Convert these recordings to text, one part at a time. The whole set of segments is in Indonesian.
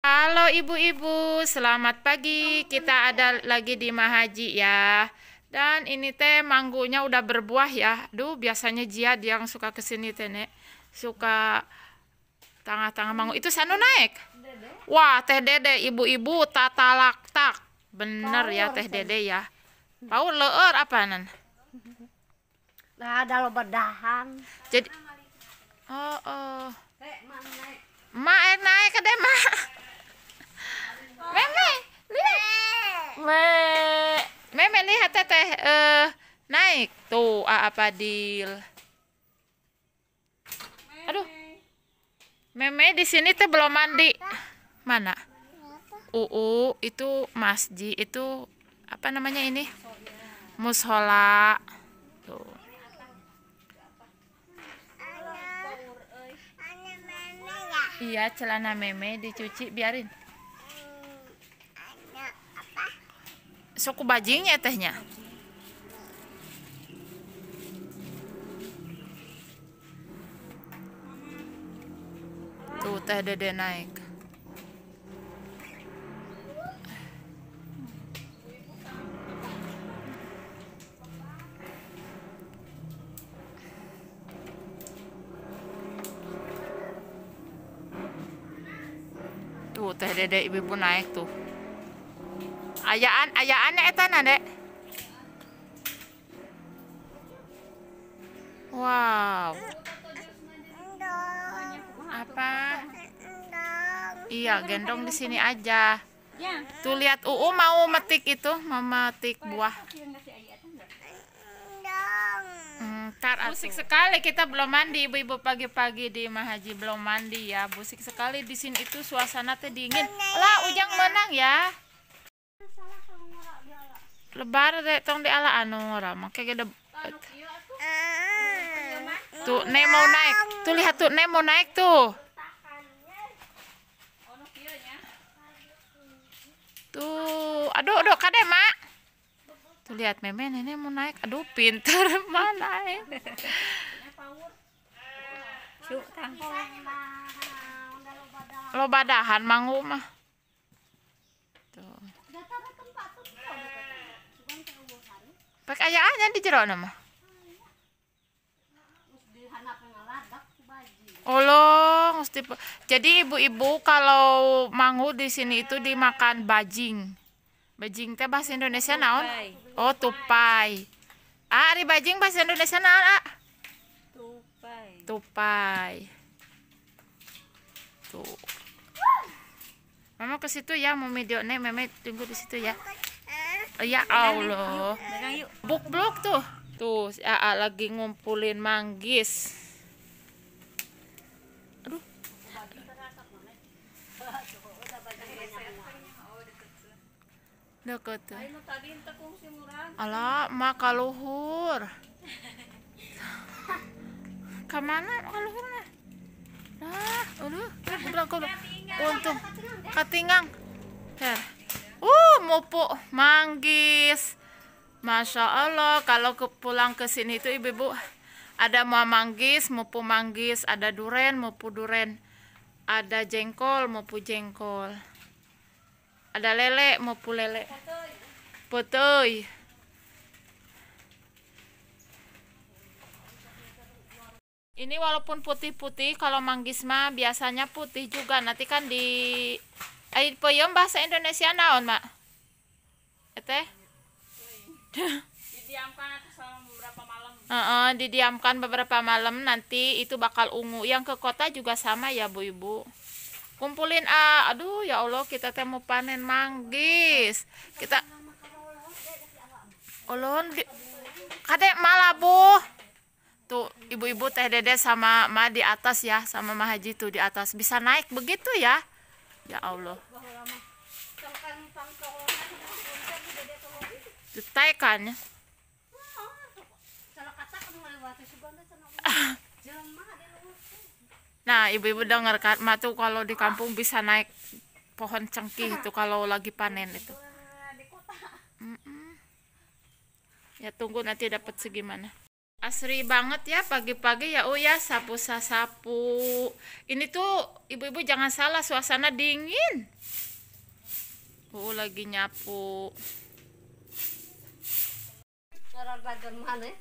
Halo ibu-ibu, selamat pagi. Kita ada lagi di Mahaji ya. Dan ini teh manggunya udah berbuah ya. Duh, biasanya jihad yang suka kesini teh nek. Suka tangah-tangah manggu. Itu sana naik? Wah, teh dede ibu-ibu tata laktak. Bener ya teh dede ya. Pau leer apa nan? Nah, ada lo berdahan. Jadi Oh, oh. Mak naik ke deh, Mak. me meme lihat teteh eh naik tuh A apa deal aduh meme di sini tuh belum mandi mana uu itu masjid itu apa namanya ini musola tuh ya? Iya, celana meme dicuci biarin. suku bajingnya tehnya tuh teh dede naik tuh teh dede ibu pun naik tuh ayaan ayaan eta na dek wow apa iya gendong di sini aja tuh lihat uu mau metik itu mau metik buah hmm, Ntar busik sekali kita belum mandi ibu-ibu pagi-pagi di Mahaji belum mandi ya busik sekali di sini itu suasana teh dingin lah ujang menang ya lebar de tong di ala anu orang kayak gede tuh ne mau naik tuh lihat tuh ne mau naik tuh tuh aduh aduh kade mak tuh lihat meme nenek mau naik aduh pinter mana naik lo badahan mangu mah kayaan ah, di jero nama oh mesti. Jadi ibu-ibu kalau mangu di sini itu dimakan bajing. Bajing teh bahasa Indonesia naon? Oh, tupai. Ah, ari bajing bahasa Indonesia naon, ah? Tupai. Tupai. Tuh. Mama ke situ ya, mau video nih, meme tunggu di situ ya. Ya Allah. Buk-blok tuh. Tuh, si Aa lagi ngumpulin manggis. Aduh. Deket tuh. Alah, maka luhur. Kemana maka nah? Nah, aduh, untung. Katingang. Her. Uh, mopo manggis. Masya Allah, kalau ke pulang ke sini itu ibu-ibu ada mau manggis, mopo manggis, ada duren, mopo duren, ada jengkol, mopo jengkol, ada lele, mopo lele, potoi. Ini walaupun putih-putih, kalau manggis mah biasanya putih juga. Nanti kan di Ay po yung bahasa Indonesia naon, ma? Ete? didiamkan atau selama beberapa malam. Uh -uh, didiamkan beberapa malam nanti itu bakal ungu. Yang ke kota juga sama ya, Bu Ibu. Kumpulin ah, aduh ya Allah kita temu panen manggis. Kita Ulun di... kadek malah Bu. Tuh, ibu-ibu Teh Dede sama Ma di atas ya, sama Ma Haji tuh di atas. Bisa naik begitu ya. Ya Allah. Tutay kan? Nah, ibu-ibu dengar kan, tuh kalau di kampung bisa naik pohon cengkih itu kalau lagi panen itu. Ya tunggu nanti dapat segimana. Asri banget ya pagi-pagi ya oh ya sapu sapu. Ini tuh ibu-ibu jangan salah suasana dingin. Oh lagi nyapu.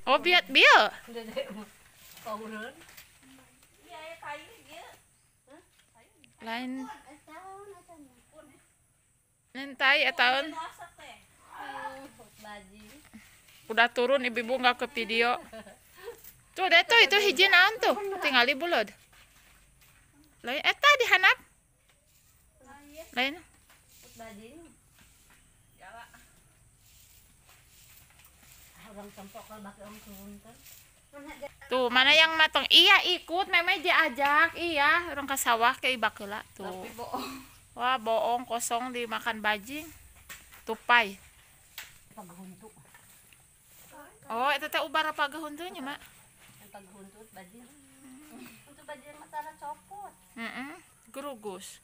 Oh biat biar. Lain. Nentai ya eh, tahun. Udah turun ibu-ibu nggak ke video. Tuh deh tuh itu hiji naon tuh. Tinggali loh. Lain eta eh, dihanap. Lain. Lain. Kan. Tuh, mana yang matang? Iya, ikut meme diajak. Iya, orang ke sawah ke ibakela tuh. Tapi bohong. Wah, bohong kosong dimakan bajing. Tupai. Oh, itu teh ubar apa gahuntunya, Mak? Paghuntut bajing. Untuk bajing matara copot. Heeh. Gerugus.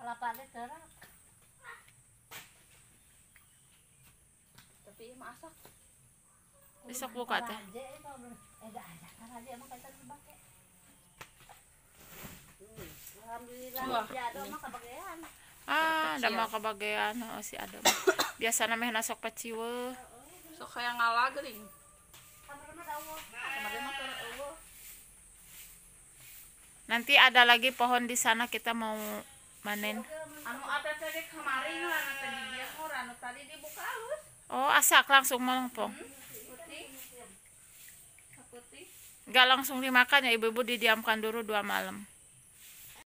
ada gerak. Tapi masak. Besok buka teh. Alhamdulillah, Ah, ada iya. mah kebagian oh, si ada. biasa namanya nasok peciwe. Sok kayak ngalagring. Nanti ada lagi pohon di sana kita mau manen. Anu ada tadi kemarin anu tadi dia anu tadi dibuka Oh, asak langsung melengpong. Hmm putih nggak langsung dimakan ya ibu-ibu didiamkan dulu dua malam